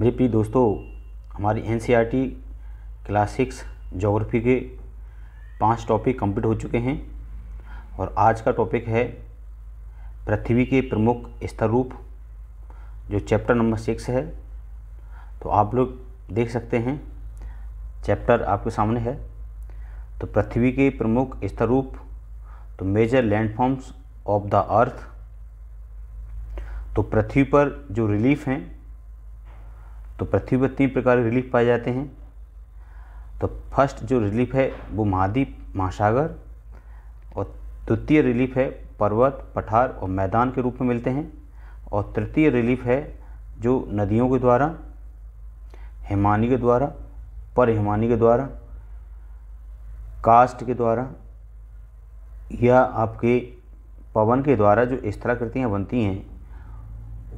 मेरे प्रिय दोस्तों हमारी एन क्लास सिक्स जोग्राफ़ी के पांच टॉपिक कंप्लीट हो चुके हैं और आज का टॉपिक है पृथ्वी के प्रमुख स्तर रूप जो चैप्टर नंबर सिक्स है तो आप लोग देख सकते हैं चैप्टर आपके सामने है तो पृथ्वी के प्रमुख स्तर रूप तो major landforms of the earth तो पृथ्वी पर जो रिलीफ हैं तो पृथ्वी पर तीन प्रकार के रिलीफ पाए जाते हैं तो फर्स्ट जो रिलीफ है वो महाद्वीप महासागर और द्वितीय रिलीफ है पर्वत पठार और मैदान के रूप में मिलते हैं और तृतीय रिलीफ है जो नदियों के द्वारा हिमानी के द्वारा पर हिमानी के द्वारा कास्ट के द्वारा या आपके पवन के द्वारा जो स्थलाकृतियाँ बनती हैं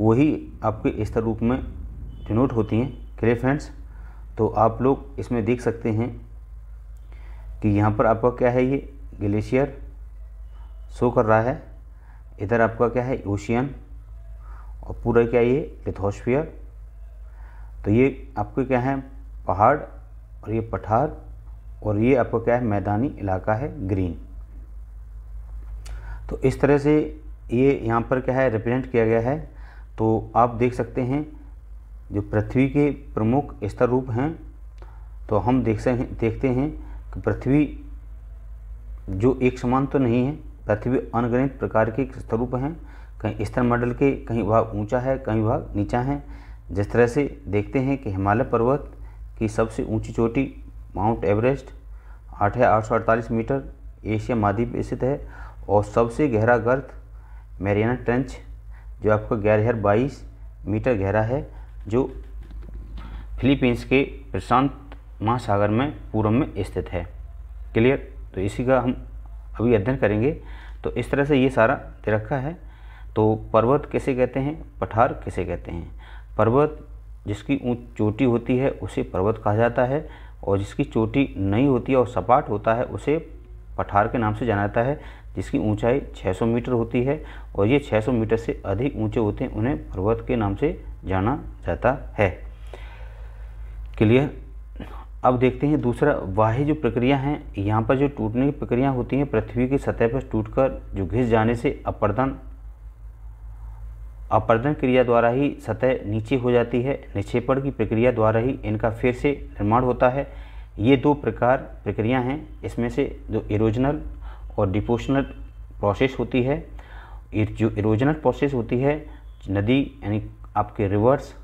वही आपके स्तर रूप में डिनोट होती हैं क्लियर फ्रेंड्स तो आप लोग इसमें देख सकते हैं कि यहाँ पर आपका क्या है ये ग्लेशियर शो कर रहा है इधर आपका क्या है ओशियन और पूरा क्या ये लिथोस्फियर तो ये आपके क्या है पहाड़ और ये पठार और ये आपका क्या है मैदानी इलाका है ग्रीन तो इस तरह से ये यहाँ पर क्या है रिप्रेजेंट किया गया है तो आप देख सकते हैं जो पृथ्वी के प्रमुख स्तर रूप हैं तो हम देख से देखते हैं कि पृथ्वी जो एक समान तो नहीं है पृथ्वी अनगणित प्रकार के रूप हैं कहीं स्तर मंडल के कहीं भाग ऊंचा है कहीं भाग नीचा है जिस तरह से देखते हैं कि हिमालय पर्वत की सबसे ऊंची चोटी माउंट एवरेस्ट आठ है आठ मीटर एशिया महाद्वीप स्थित है और सबसे गहरा गर्त मेरियाना ट्रेंच जो आपका ग्यारह हज़ार बाईस मीटर गहरा है जो फिलीपींस के प्रशांत महासागर में पूर्व में स्थित है क्लियर तो इसी का हम अभी अध्ययन करेंगे तो इस तरह से ये सारा दे रखा है तो पर्वत कैसे कहते हैं पठार कैसे कहते हैं पर्वत जिसकी ऊँच चोटी होती है उसे पर्वत कहा जाता है और जिसकी चोटी नहीं होती है और सपाट होता है उसे पठार के नाम से जाना जाता है जिसकी ऊंचाई 600 मीटर होती है और ये 600 मीटर से अधिक ऊंचे होते हैं उन्हें पर्वत के नाम से जाना जाता है क्लियर अब देखते हैं दूसरा वाह्य जो प्रक्रिया है यहाँ पर जो टूटने की प्रक्रिया होती है पृथ्वी की सतह पर टूटकर जो घिस जाने से अपर्दन अपर्दन क्रिया द्वारा ही सतह नीचे हो जाती है निक्षेपण की प्रक्रिया द्वारा ही इनका फिर से निर्माण होता है ये दो प्रकार प्रक्रिया हैं इसमें से जो इरोजनल और डिपोशनल प्रोसेस होती है जो इरोजनल प्रोसेस होती है नदी यानी आपके रिवर्स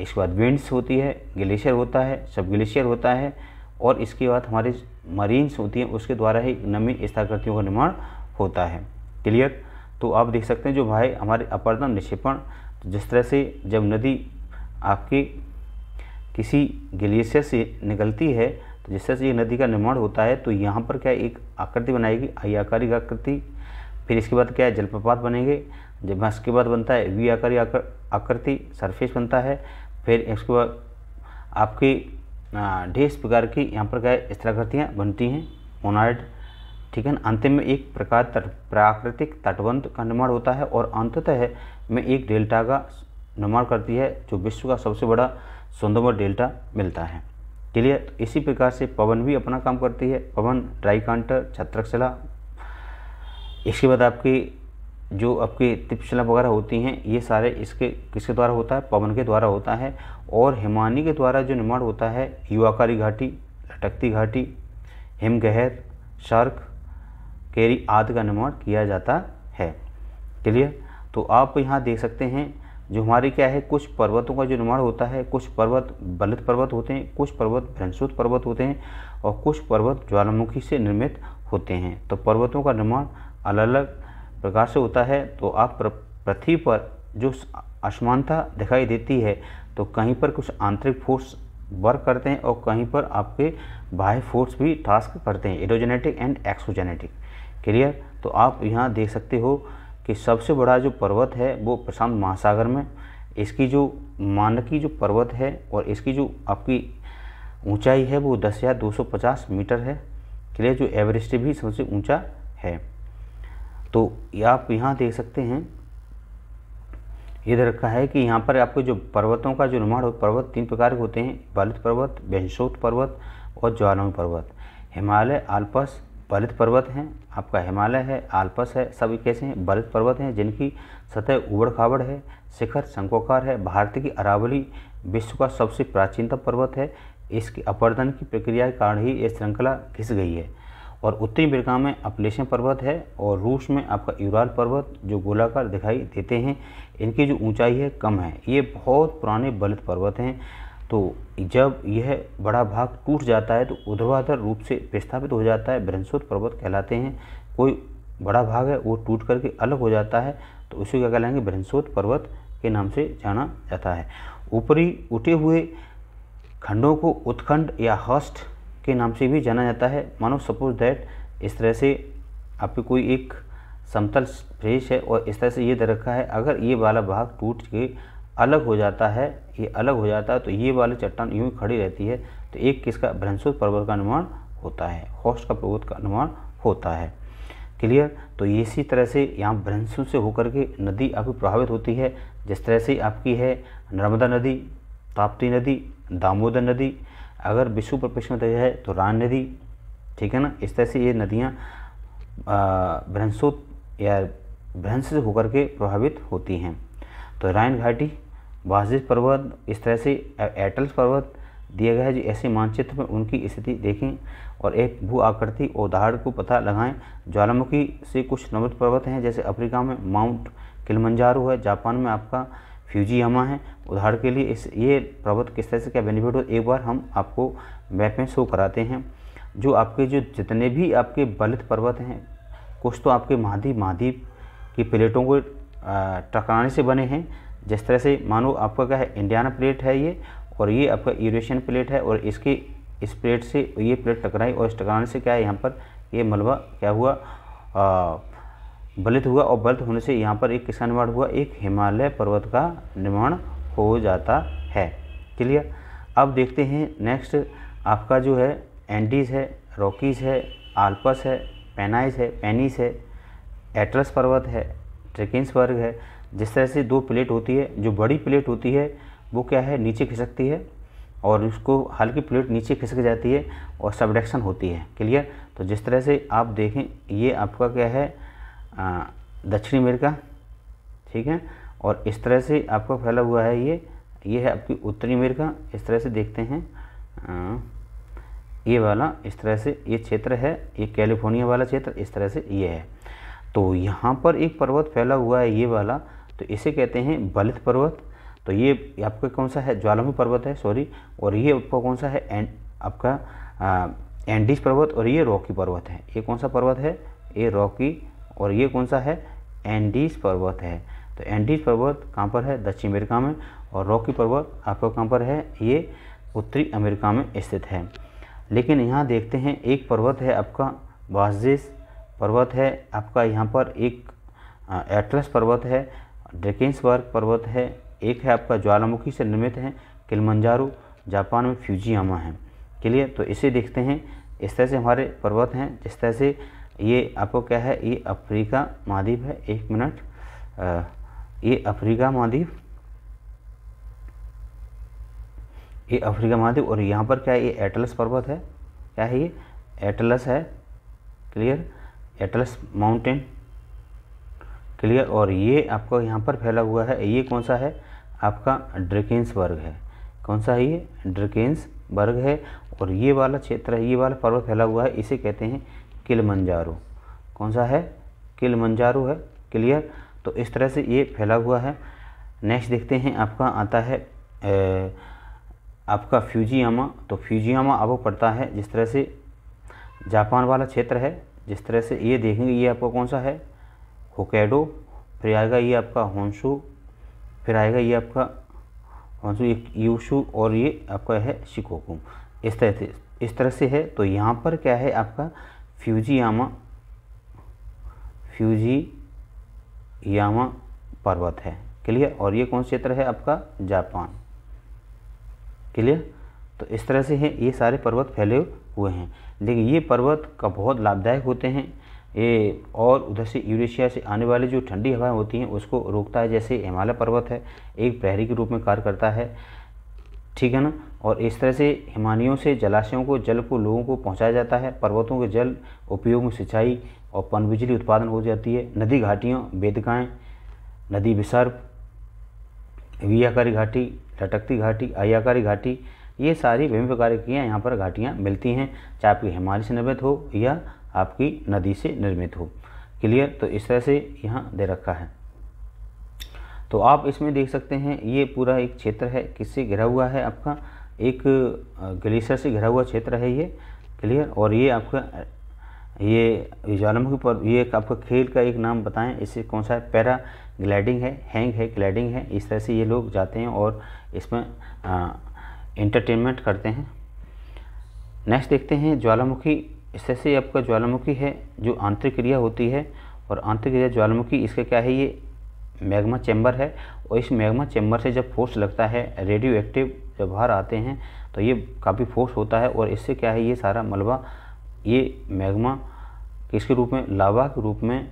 इसके बाद विंड्स होती है ग्लेशियर होता है सब ग्लेशियर होता है और इसके बाद हमारे मरीन्स होती हैं उसके द्वारा ही नमी स्थाकृतियों का निर्माण होता है क्लियर तो आप देख सकते हैं जो भाई हमारे अपर्दन निक्षेपण तो जिस तरह से जब नदी आपके किसी ग्लेशियर से निकलती है तो जिस तरह से ये नदी का निर्माण होता है तो यहाँ पर क्या एक आकृति बनाएगी आई आकारिक आकृति फिर इसके बाद क्या है जलप्रपात बनेंगे जब इसके बाद बनता है वी आकारी आकृति सरफेस बनता है फिर इसके बाद आपकी ढेर प्रकार की यहाँ पर क्या स्थलाकृतियाँ बनती हैं मोनाइड ठीक है ना अंतिम में एक प्रकार तट प्राकृतिक तटबंध का निर्माण होता है और अंततः में एक डेल्टा का निर्माण करती है जो विश्व का सबसे बड़ा सुंदरवर डेल्टा मिलता है क्लियर तो इसी प्रकार से पवन भी अपना काम करती है पवन ड्राई कांटर छत्रकशिला इसके बाद आपकी जो आपके तिपशलभ वगैरह होती हैं ये सारे इसके किसके द्वारा होता है पवन के द्वारा होता है और हिमानी के द्वारा जो निर्माण होता है युवाकारी घाटी लटकती घाटी हिमगहर शार्क केरी आदि का निर्माण किया जाता है क्लियर तो आप यहाँ देख सकते हैं जो हमारे क्या है कुछ पर्वतों का जो निर्माण होता है कुछ पर्वत बलित पर्वत होते हैं कुछ पर्वत भ्रंशुत पर्वत होते हैं और कुछ पर्वत ज्वालामुखी से निर्मित होते हैं तो पर्वतों का निर्माण अलग अलग प्रकाश होता है तो आप पृथ्वी पर जो असमानता दिखाई देती है तो कहीं पर कुछ आंतरिक फोर्स वर्क करते हैं और कहीं पर आपके बाह्य फोर्स भी टास्क करते हैं एरोजेनेटिक एंड एक्सोजेनेटिक क्लियर तो आप यहाँ देख सकते हो कि सबसे बड़ा जो पर्वत है वो प्रशांत महासागर में इसकी जो मानकी जो पर्वत है और इसकी जो आपकी ऊंचाई है वो दस हज़ार दो सौ पचास मीटर है क्लियर जो एवरेस्ट भी सबसे ऊंचा है तो आप यहाँ देख सकते हैं ये दे रखा है कि यहाँ पर आपको जो पर्वतों का जो निर्माण हो पर्वत तीन प्रकार के होते हैं बालित पर्वत व्यंशोत पर्वत और ज्वालामुखी पर्वत हिमालय आल्पस बलित पर्वत हैं आपका हिमालय है आल्पस है सब कैसे हैं बलित पर्वत हैं जिनकी सतह उबड़ खाबड़ है शिखर शंकोकार है भारत की अरावली विश्व का सबसे प्राचीनतम पर्वत है इसकी अपर्दन की प्रक्रिया के कारण ही यह श्रृंखला घिस गई है और उत्तरी अमेरिका में अपलेशन पर्वत है और रूस में आपका यूराल पर्वत जो गोलाकार दिखाई देते हैं इनकी जो ऊंचाई है कम है ये बहुत पुराने बलित पर्वत हैं तो जब यह बड़ा भाग टूट जाता है तो ऊर्ध्वाधर रूप से विस्थापित हो जाता है ब्रह्मसूत्र पर्वत कहलाते हैं कोई बड़ा भाग है वो टूट करके अलग हो जाता है तो उसे क्या कहलाएंगे ब्रह्मसूत्र पर्वत के नाम से जाना जाता है ऊपरी उठे हुए खंडों को उत्खंड या हस्ट के नाम से भी जाना जाता है मानो सपोज दैट इस तरह से आपकी कोई एक समतल फ्रेश है और इस तरह से ये दे रखा है अगर ये वाला भाग टूट के अलग हो जाता है ये अलग हो जाता है तो ये वाली चट्टान यूँ खड़ी रहती है तो एक किसका भ्रंसुर पर्वत का निर्माण होता है होस्ट का पर्वत का निर्माण होता है क्लियर तो इसी तरह से यहाँ भ्रंशु से होकर के नदी अभी प्रभावित होती है जिस तरह से आपकी है नर्मदा नदी ताप्ती नदी दामोदर नदी अगर विश्व परिपेक्ष में तो रान नदी ठीक है ना इस तरह से ये नदियाँ भ्रंसोत या भ्रंश से होकर के प्रभावित होती हैं तो रायन घाटी वाजिज पर्वत इस तरह से एटल्स पर्वत दिया गया है जो ऐसे मानचित्र में उनकी स्थिति देखें और एक भू आकृति और उदाहरण को पता लगाएं ज्वालामुखी से कुछ नमृत पर्वत हैं जैसे अफ्रीका में माउंट किलमंजारो है जापान में आपका फ्यूजी यामा है उदाहरण के लिए इस ये पर्वत किस तरह से क्या बेनिफिट हो एक बार हम आपको मैप में शो कराते हैं जो आपके जो जितने भी आपके बलित पर्वत हैं कुछ तो आपके महाद्वीप महाद्वीप की प्लेटों को टकराने से बने हैं जिस तरह से मानो आपका क्या है इंडियाना प्लेट है ये और ये आपका यूरेशियन प्लेट है और इसके इस प्लेट से ये प्लेट टकराई और इस टकराने से क्या है यहाँ पर ये मलबा क्या हुआ आ, बलित हुआ और बलित होने से यहाँ पर एक किसान निर्माण हुआ एक हिमालय पर्वत का निर्माण हो जाता है क्लियर अब देखते हैं नेक्स्ट आपका जो है एंडीज है रॉकीज़ है आल्पस है पेनाइज है पेनिस है एटलस पर्वत है वर्ग है जिस तरह से दो प्लेट होती है जो बड़ी प्लेट होती है वो क्या है नीचे खिसकती है और उसको हल्की प्लेट नीचे खिसक जाती है और सबडक्शन होती है क्लियर तो जिस तरह से आप देखें ये आपका क्या है दक्षिणी अमेरिका ठीक है और इस तरह से आपका फैला हुआ है ये ये है आपकी उत्तरी अमेरिका इस तरह से देखते हैं ये वाला इस तरह से ये क्षेत्र है ये कैलिफोर्निया वाला क्षेत्र इस तरह से ये है तो यहाँ पर एक पर्वत फैला हुआ है ये वाला तो इसे कहते हैं बलित पर्वत तो ये आपका कौन सा है ज्वालामुखी पर्वत है सॉरी और ये आपका कौन सा है एंड आपका एंडीज पर्वत और ये रॉकी पर्वत है ये कौन सा पर्वत है ये रॉकी और ये कौन सा है एंडीज पर्वत है तो एंडीज पर्वत कहाँ पर है दक्षिण अमेरिका में और रॉकी पर्वत आपका कहाँ पर है ये उत्तरी अमेरिका में स्थित है लेकिन यहाँ देखते हैं एक पर्वत है आपका बाजिस पर्वत है आपका यहाँ पर एक एटलस पर्वत है वर्ग पर्वत है एक है आपका ज्वालामुखी से निर्मित है किलमंजारू जापान में फ्यूजियामा है क्लियर तो इसे देखते हैं इस तरह से हमारे पर्वत हैं जिस तरह से ये आपको क्या है ये अफ्रीका महाद्वीप है एक मिनट ये अफ्रीका महाद्वीप ये अफ्रीका महाद्वीप और यहाँ पर क्या है ये एटलस पर्वत है क्या है ये एटलस है क्लियर एटलस माउंटेन क्लियर और ये आपको यहाँ पर फैला हुआ है ये कौन सा है आपका वर्ग है कौन सा है ये वर्ग है और ये वाला क्षेत्र है ये वाला पर्वत फैला हुआ है इसे कहते हैं किलमंजारो कौन सा है किलमंजारो है क्लियर तो इस तरह से ये फैला हुआ है नेक्स्ट देखते हैं आपका आता है ए, आपका फ्यूजियामा तो फ्यूजियामा आपको पड़ता है जिस तरह से जापान वाला क्षेत्र है जिस तरह से ये देखेंगे ये आपका कौन सा है होकेडो फिर आएगा ये आपका होंशू फिर आएगा ये आपका होंशू यूशू और ये आपका है शिकोकू इस तरह से इस तरह से है तो यहाँ पर क्या है आपका फ्यूजीयामा फ्यूजी यामा पर्वत है क्लियर और ये कौन क्षेत्र है आपका जापान क्लियर तो इस तरह से है ये सारे पर्वत फैले हुए हैं लेकिन ये पर्वत का बहुत लाभदायक होते हैं ये और उधर से यूरेशिया से आने वाली जो ठंडी हवाएं होती हैं उसको रोकता है जैसे हिमालय पर्वत है एक प्रहरी के रूप में कार्य करता है ठीक है ना और इस तरह से हिमानियों से जलाशयों को जल को लोगों को पहुंचाया जाता है पर्वतों के जल उपयोग में सिंचाई और पनबिजली उत्पादन हो जाती है नदी घाटियों बेदगाएँ नदी विसर्प वियाकारी घाटी लटकती घाटी आयाकारी घाटी ये सारी विभिन्न प्रकार की यहाँ पर घाटियाँ मिलती हैं चाहे आपकी हिमालय से निर्मित हो या आपकी नदी से निर्मित हो क्लियर तो इस तरह से यहाँ दे रखा है तो आप इसमें देख सकते हैं ये पूरा एक क्षेत्र है किससे घिरा हुआ है आपका एक ग्लेशियर से घिरा हुआ क्षेत्र है ये क्लियर और ये आपका ये ज्वालामुखी पर ये आपका खेल का एक नाम बताएं इसे कौन सा है पैरा ग्लाइडिंग है हैंग है ग्लाइडिंग है इस तरह से ये लोग जाते हैं और इसमें इंटरटेनमेंट करते हैं नेक्स्ट देखते हैं ज्वालामुखी इस तरह से आपका ज्वालामुखी है जो आंतरिक क्रिया होती है और आंतरिक क्रिया ज्वालामुखी इसका क्या है ये मैग्मा चैम्बर है और इस मैग्मा चैम्बर से जब फोर्स लगता है रेडियो एक्टिव जब बाहर आते हैं तो ये काफ़ी फोर्स होता है और इससे क्या है ये सारा मलबा ये मैग्मा किसके रूप में लावा के रूप में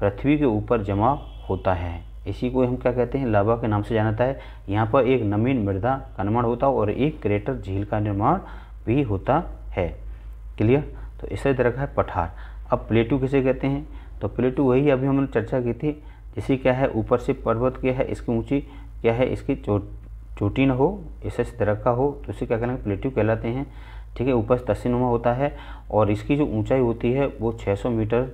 पृथ्वी के ऊपर जमा होता है इसी को हम क्या कहते हैं लावा के नाम से जाना जाता है यहाँ पर एक नमीन मृदा का निर्माण होता है और एक क्रेटर झील का निर्माण भी होता है क्लियर तो इसी तरह का है पठार अब प्लेटू किसे कहते हैं तो प्लेटू वही अभी हमने चर्चा की थी जैसे क्या है ऊपर से पर्वत क्या है इसकी ऊंची क्या है इसकी चोट चोटी न हो ऐसे तरह का हो तो इसे क्या कहेंगे प्लेट्यू कहलाते हैं ठीक है ऊपर से नुमा होता है और इसकी जो ऊंचाई होती है वो 600 मीटर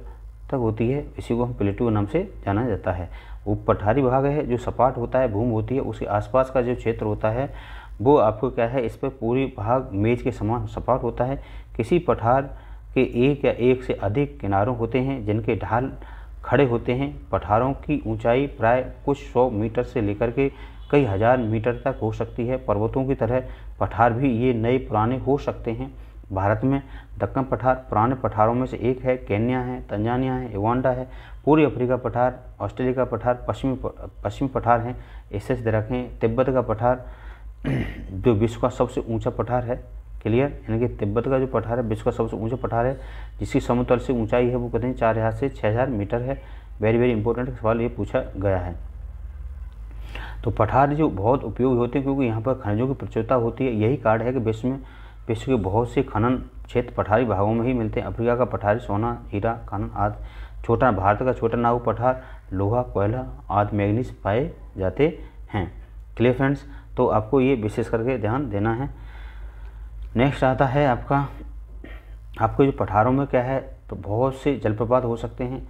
तक होती है इसी को हम प्लेट्यू नाम से जाना जाता है वो पठारी भाग है जो सपाट होता है भूमि होती है उसके आसपास का जो क्षेत्र होता है वो आपको क्या है इस पर पूरी भाग मेज के समान सपाट होता है किसी पठार के एक या एक से अधिक किनारों होते हैं जिनके ढाल खड़े होते हैं पठारों की ऊंचाई प्राय कुछ सौ मीटर से लेकर के कई हज़ार मीटर तक हो सकती है पर्वतों की तरह पठार भी ये नए पुराने हो सकते हैं भारत में दक्कन पठार पुराने पठारों में से एक है केन्या है तंजानिया है युगांडा है पूर्वी अफ्रीका पठार ऑस्ट्रेलिया का पठार पश्चिमी पश्चिमी पठार हैं ऐसे दरखें तिब्बत का पठार जो विश्व का सबसे ऊंचा पठार है क्लियर यानी कि तिब्बत का जो पठार है विश्व का सबसे ऊंचा पठार है जिसकी समुद्र से ऊंचाई है वो कहते हैं चार हज़ार से छः हज़ार मीटर है वेरी वेरी इंपॉर्टेंट सवाल ये पूछा गया है तो पठार जो बहुत उपयोगी होते हैं क्योंकि यहाँ पर खनिजों की प्रचुरता होती है यही कार्ड है कि विश्व में विश्व के बहुत से खनन क्षेत्र पठारी भागों में ही मिलते हैं अफ्रीका का पठारी सोना हीरा खनन आदि छोटा भारत का छोटा नाव पठार लोहा कोयला आदि मैग्नीस पाए जाते हैं क्लियर फ्रेंड्स तो आपको ये विशेष करके ध्यान देना है नेक्स्ट आता है आपका आपके जो पठारों में क्या है तो बहुत से जलप्रपात हो सकते हैं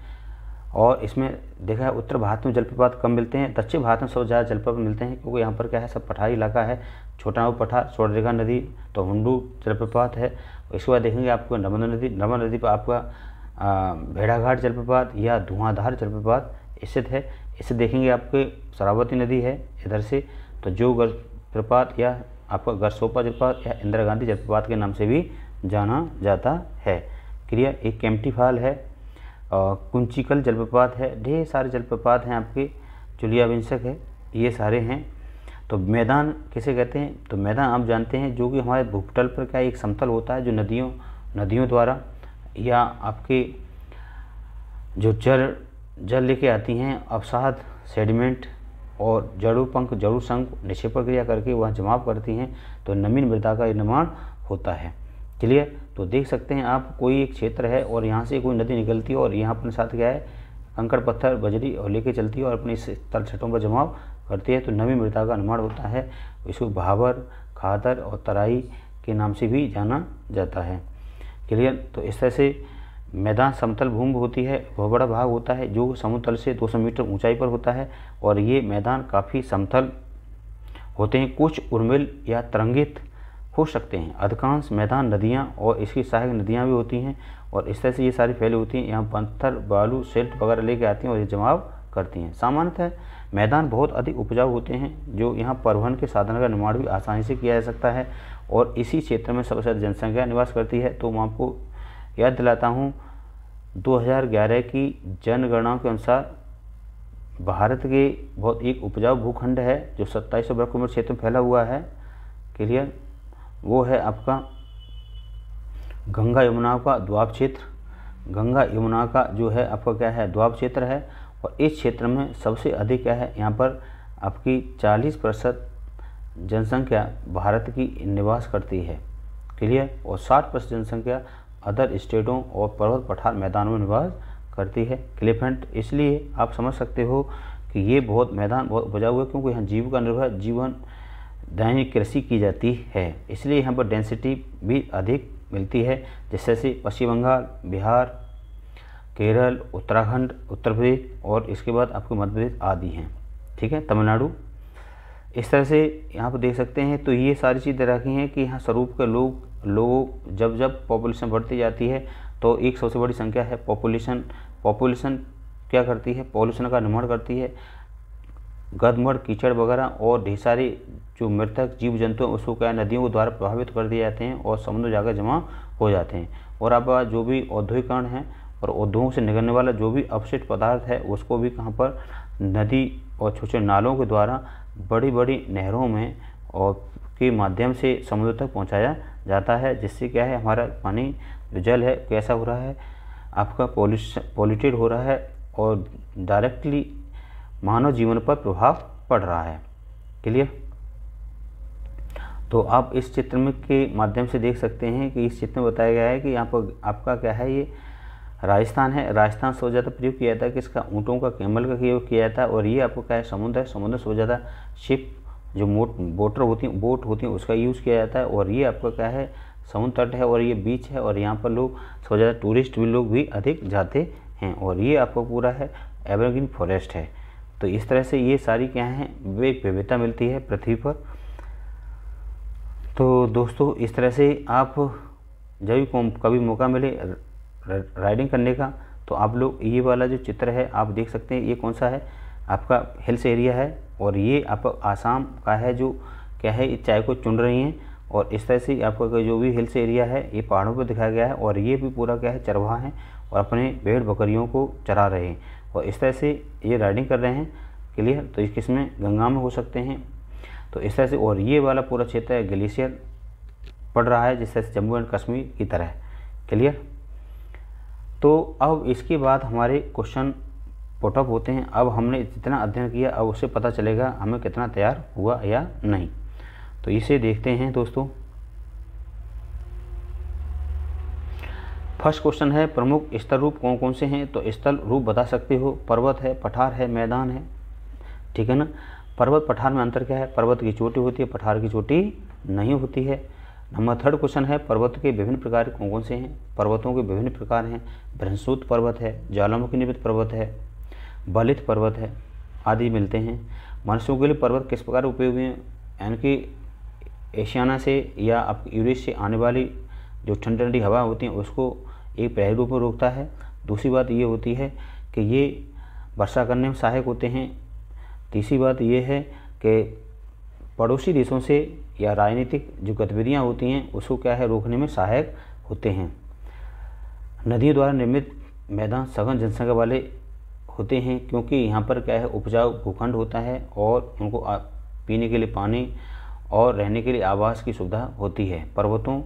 और इसमें देखा है उत्तर भारत में जलप्रपात कम मिलते हैं दक्षिण भारत में सबसे ज़्यादा जलप्रपात मिलते हैं क्योंकि यहाँ पर क्या है सब पठारी इलाका है छोटा पठार सोडरेगा नदी तो हुडू जलप्रपात है इसके बाद देखेंगे आपको नर्मदा नदी नर्मदा नदी पर आपका भेड़ाघाट जलप्रपात या धुआंधार जलप्रपात स्थित है इसे देखेंगे आपके शरावती नदी है इधर से तो जो प्रपात या आपका सोपा जोपा या इंदिरा गांधी जलप्रपात के नाम से भी जाना जाता है क्रिया एक कैम्पटी फॉल है और कुंचिकल जलप्रपात है ढेर सारे जलप्रपात हैं आपके चुलिया विंशक है ये सारे हैं तो मैदान कैसे कहते हैं तो मैदान आप जानते हैं जो कि हमारे भूपटल पर क्या एक समतल होता है जो नदियों नदियों द्वारा या आपके जो जल जल लेके आती हैं अवसाद सेडिमेंट और जड़ु पंख जड़ु शंख निश्चय क्रिया करके वहाँ जमाव करती हैं तो नमीन मृदा का निर्माण होता है क्लियर तो देख सकते हैं आप कोई एक क्षेत्र है और यहाँ से कोई नदी निकलती है और यहाँ अपने साथ क्या है कंकड़ पत्थर बजरी और लेके चलती है और अपने तल छटों पर जमाव करती है तो नवी मृदा का निर्माण होता है इसको भावर खादर और तराई के नाम से भी जाना जाता है क्लियर तो इस तरह से मैदान समतल भूमि होती है वह बड़ा भाग होता है जो समुद्र से 200 मीटर ऊंचाई पर होता है और ये मैदान काफ़ी समतल होते हैं कुछ उर्मिल या तरंगित हो सकते हैं अधिकांश मैदान नदियाँ और इसकी सहायक नदियाँ भी होती हैं और इस तरह से ये सारी फैली होती हैं यहाँ पत्थर बालू सेल्ट वगैरह लेके आती हैं और ये जमाव करती हैं सामान्यतः मैदान बहुत अधिक उपजाऊ होते हैं जो यहाँ परिवहन के साधन का निर्माण भी आसानी से किया जा सकता है और इसी क्षेत्र में सबसे ज़्यादा जनसंख्या निवास करती है तो वहाँ को याद दिलाता हूँ 2011 की जनगणना के अनुसार भारत के बहुत एक उपजाऊ भूखंड है जो सत्ताईस वर्ग किलोमीटर क्षेत्र में फैला हुआ है क्लियर वो है आपका गंगा यमुना का द्वाब क्षेत्र गंगा यमुना का जो है आपका क्या है द्वाब क्षेत्र है और इस क्षेत्र में सबसे अधिक क्या है यहाँ पर आपकी 40 प्रतिशत जनसंख्या भारत की निवास करती है क्लियर और 60 प्रतिशत जनसंख्या अदर स्टेटों और पर्वत पठार मैदानों में निवास करती है क्लिफेंट इसलिए आप समझ सकते हो कि ये बहुत मैदान बहुत उपजा हुआ है क्योंकि यहाँ जीव का निर्भर जीवन दैनिक कृषि की जाती है इसलिए यहाँ पर डेंसिटी भी अधिक मिलती है जैसे से पश्चिम बंगाल बिहार केरल उत्तराखंड उत्तर प्रदेश और इसके बाद आपके मध्य प्रदेश आदि हैं ठीक है तमिलनाडु इस तरह से यहाँ पर देख सकते हैं तो ये सारी चीज़ें रखी हैं कि यहाँ स्वरूप के लोग लोग जब जब पॉपुलेशन बढ़ती जाती है तो एक सबसे बड़ी संख्या है पॉपुलेशन पॉपुलेशन क्या करती है पॉल्यूशन का निर्माण करती है गदमड़ कीचड़ वगैरह और ढेर सारे जो मृतक जीव जंतु हैं उसको क्या नदियों के द्वारा प्रभावित कर दिए जाते हैं और समुद्र जाकर जमा हो जाते हैं और अब जो भी औद्योगिकरण है और उद्योगों से निकलने वाला जो भी अपशिष्ट पदार्थ है उसको भी कहाँ पर नदी और छोटे नालों के द्वारा बड़ी बड़ी नहरों में और के माध्यम से समुद्र तक पहुंचाया जाता है जिससे क्या है हमारा पानी जो जल है कैसा हो रहा है आपका पॉल्यूश पॉल्यूटेड हो रहा है और डायरेक्टली मानव जीवन पर प्रभाव पड़ रहा है क्लियर तो आप इस चित्र में के माध्यम से देख सकते हैं कि इस चित्र में बताया गया है कि यहाँ पर आपका क्या है ये राजस्थान है राजस्थान से ज़्यादा प्रयोग किया जाता है किसका ऊँटों का कैमल का प्रयोग किया जाता है और ये आपको क्या है समुद्र है समुद्र से ज़्यादा शिप जो मोट बोटर होती हैं बोट होती हैं उसका यूज़ किया जाता है और ये आपका क्या है समुद्र तट है और ये बीच है और यहाँ पर लोग सबसे ज़्यादा टूरिस्ट भी लोग भी अधिक जाते हैं और ये आपको पूरा है एवरग्रीन फॉरेस्ट है तो इस तरह से ये सारी क्या है वे विविधता मिलती है पृथ्वी पर तो दोस्तों इस तरह से आप जब भी कभी मौका मिले राइडिंग करने का तो आप लोग ये वाला जो चित्र है आप देख सकते हैं ये कौन सा है आपका हिल्स एरिया है और ये आप आसाम का है जो क्या है इस चाय को चुन रही हैं और इस तरह से आपका जो भी हिल्स एरिया है ये पहाड़ों पर दिखाया गया है और ये भी पूरा क्या है चरवाहा है और अपने भेड़ बकरियों को चरा रहे हैं और इस तरह से ये राइडिंग कर रहे हैं क्लियर तो इस किस्में गंगा में हो सकते हैं तो इस तरह से और ये वाला पूरा क्षेत्र है ग्लेशियर पड़ रहा है जिस तरह से जम्मू एंड कश्मीर की तरह क्लियर तो अब इसके बाद हमारे क्वेश्चन पुटअप होते हैं अब हमने जितना अध्ययन किया अब उससे पता चलेगा हमें कितना तैयार हुआ या नहीं तो इसे देखते हैं दोस्तों फर्स्ट क्वेश्चन है प्रमुख स्थल रूप कौन कौन से हैं तो स्थल रूप बता सकते हो पर्वत है पठार है मैदान है ठीक है ना पर्वत पठार में अंतर क्या है पर्वत की चोटी होती है पठार की चोटी नहीं होती है नंबर थर्ड क्वेश्चन है पर्वत के विभिन्न प्रकार कौन कौन से हैं पर्वतों के विभिन्न प्रकार हैं भ्रंसूत पर्वत है ज्वालामुखी निमित पर्वत है बलित पर्वत है आदि मिलते हैं मनुष्यों के लिए पर्वत किस प्रकार उपयोगी हैं यानी कि एशियाना से या आप यूरेश से आने वाली जो ठंडी ठंडी हवा होती है उसको एक पहले रूप में रोकता है दूसरी बात ये होती है कि ये वर्षा करने में सहायक होते हैं तीसरी बात ये है कि पड़ोसी देशों से या राजनीतिक जो गतिविधियाँ होती हैं उसको क्या है रोकने में सहायक होते हैं नदियों द्वारा निर्मित मैदान सघन जनसंख्या वाले होते हैं क्योंकि यहाँ पर क्या है उपजाऊ भूखंड होता है और उनको पीने के लिए पानी और रहने के लिए आवास की सुविधा होती है पर्वतों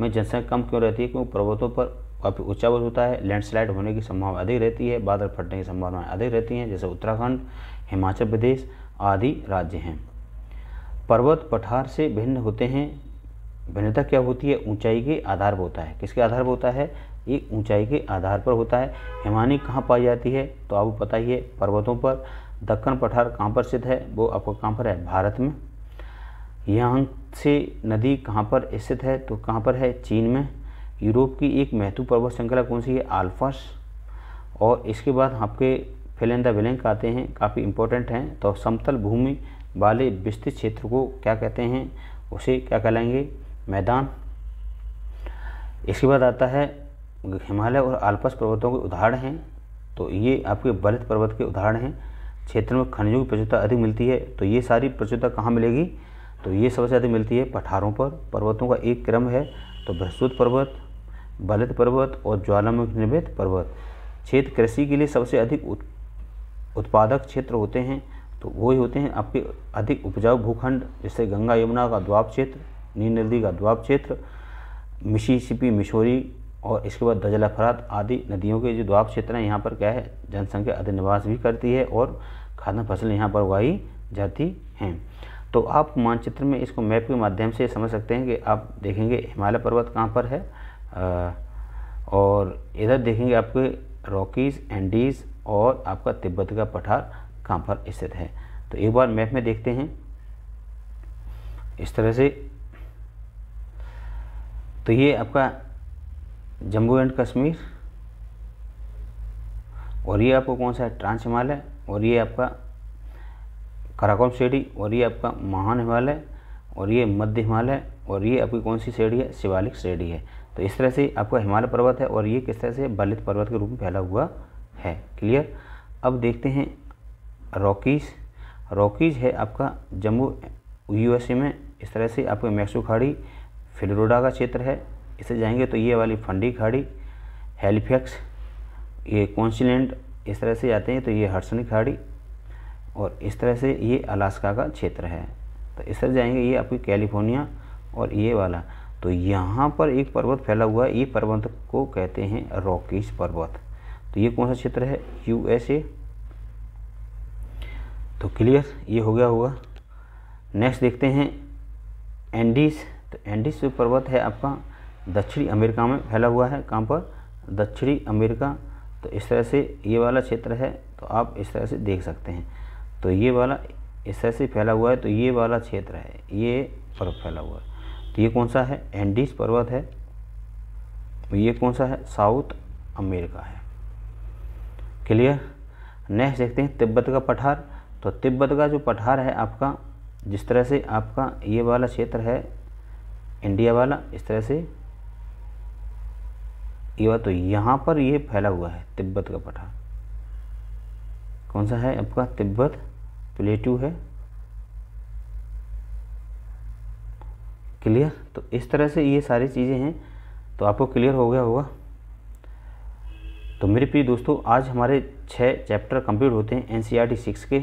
में जनसंख्या कम क्यों रहती है क्योंकि पर्वतों पर काफ़ी उच्चावल होता है लैंडस्लाइड होने की संभावना अधिक रहती है बादल फटने की संभावनाएं अधिक रहती हैं जैसे उत्तराखंड हिमाचल प्रदेश आदि राज्य हैं पर्वत पठार से भिन्न होते हैं भिन्नता क्या होती है ऊंचाई के आधार पर होता है किसके आधार पर होता है ये ऊंचाई के आधार पर होता है हिमानी कहाँ पाई जाती है तो आपको पता ही है पर्वतों पर दक्कन पठार कहाँ पर स्थित है वो आपको कहाँ पर है भारत में यहाँ से नदी कहाँ पर स्थित है तो कहाँ पर है चीन में यूरोप की एक महत्व पर्वत श्रृंखला कौन सी है आल्फास और इसके बाद आपके फिलेंदा विलेंक आते हैं काफ़ी इंपॉर्टेंट हैं तो समतल भूमि वाले विस्तृत क्षेत्र को क्या कहते हैं उसे क्या कहलाएंगे मैदान इसके बाद आता है हिमालय और आल्पस पर्वतों के उदाहरण हैं तो ये आपके बलित पर्वत के उदाहरण हैं क्षेत्र में खनिजों की प्रचुरता अधिक मिलती है तो ये सारी प्रचुरता कहाँ मिलेगी तो ये सबसे अधिक मिलती है पठारों पर पर्वतों का एक क्रम है तो बहसूत पर्वत बलित पर्वत और ज्वालामुखी निर्मित पर्वत क्षेत्र कृषि के लिए सबसे अधिक उत्पादक क्षेत्र होते हैं तो वही होते हैं आपके अधिक उपजाऊ भूखंड जैसे गंगा यमुना का द्वाब क्षेत्र नील नदी का द्वाब क्षेत्र सिपी मिशोरी और इसके बाद दजला फरात आदि नदियों के जो द्वाब क्षेत्र हैं यहाँ पर क्या है जनसंख्या अधिक निवास भी करती है और खाद्य फसलें यहाँ पर उगाई जाती हैं तो आप मानचित्र में इसको मैप के माध्यम से समझ सकते हैं कि आप देखेंगे हिमालय पर्वत कहाँ पर है आ, और इधर देखेंगे आपके रॉकीज़ एंडीज़ और आपका तिब्बत का पठार कहाँ पर स्थित है तो एक बार मैप में देखते हैं इस तरह से तो ये आपका जम्मू एंड कश्मीर और ये आपको कौन सा है ट्रांस हिमालय और ये आपका कराकोम श्रेणी और ये आपका महान हिमालय और ये मध्य हिमालय और ये आपकी कौन सी श्रेणी है शिवालिक श्रेणी है तो इस तरह से आपका हिमालय पर्वत है और ये किस तरह से बलित पर्वत के रूप में फैला हुआ है क्लियर अब देखते हैं रॉकीज़ रॉकीज़ है आपका जम्मू यूएसए में इस तरह से आपको मैक्सो खाड़ी फिलोडा का क्षेत्र है इससे जाएंगे तो ये वाली फंडी खाड़ी हेलीफेक्स ये कॉन्सिलेंट इस तरह से आते हैं तो ये हर्सन खाड़ी और इस तरह से ये अलास्का का क्षेत्र है तो इस तरह जाएंगे ये आपकी कैलिफोर्निया और ये वाला तो यहाँ पर एक पर्वत फैला हुआ है ये पर्वत को कहते हैं रॉकीज पर्वत तो ये कौन सा क्षेत्र है यूएसए तो क्लियर ये हो गया होगा नेक्स्ट देखते हैं एंडीज तो एंडीज जो पर्वत है आपका दक्षिणी अमेरिका में फैला हुआ है कहाँ पर दक्षिणी अमेरिका तो इस तरह से ये वाला क्षेत्र है तो आप इस तरह से देख सकते हैं तो ये वाला इस तरह से फैला हुआ है तो ये वाला क्षेत्र है ये पर्वत फैला हुआ है तो ये कौन सा है एंडीज पर्वत है तो ये कौन सा है साउथ अमेरिका है क्लियर नेक्स्ट देखते हैं तिब्बत का पठार तो तिब्बत का जो पठार है आपका जिस तरह से आपका ये वाला क्षेत्र है इंडिया वाला इस तरह से ये वाला तो यहाँ पर ये फैला हुआ है तिब्बत का पठार कौन सा है आपका तिब्बत प्लेटू है क्लियर तो इस तरह से ये सारी चीज़ें हैं तो आपको क्लियर हो गया होगा तो मेरे प्रिय दोस्तों आज हमारे छः चैप्टर कंप्लीट होते हैं एन सिक्स के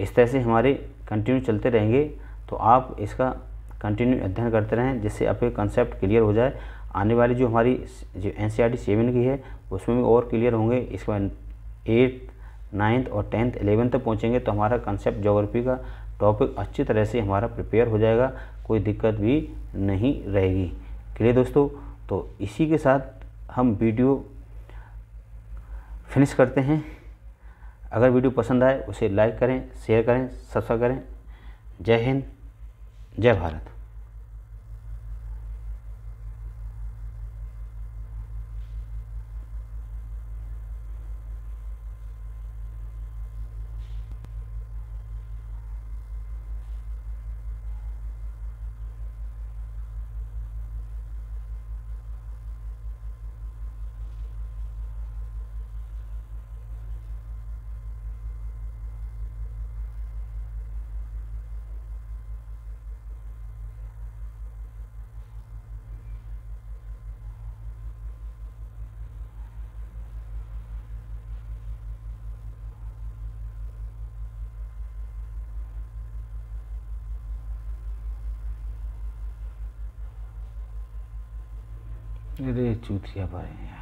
इस तरह से हमारे कंटिन्यू चलते रहेंगे तो आप इसका कंटिन्यू अध्ययन करते रहें जिससे आपके कंसेप्ट क्लियर हो जाए आने वाली जो हमारी जो N C R T seven की है उसमें भी और क्लियर होंगे इसके बाद एट्थ नाइन्थ और टेंथ एलेवेंथ तक पहुँचेंगे तो हमारा कंसेप्ट जोग्राफी का टॉपिक अच्छी तरह से हमारा प्रिपेयर हो जाएगा कोई दिक्कत भी नहीं रहेगी क्लियर दोस्तों तो इसी के साथ हम वीडियो फिनिश करते हैं अगर वीडियो पसंद आए उसे लाइक करें शेयर करें सब्सक्राइब करें जय हिंद जय भारत अरे चूतिया भाई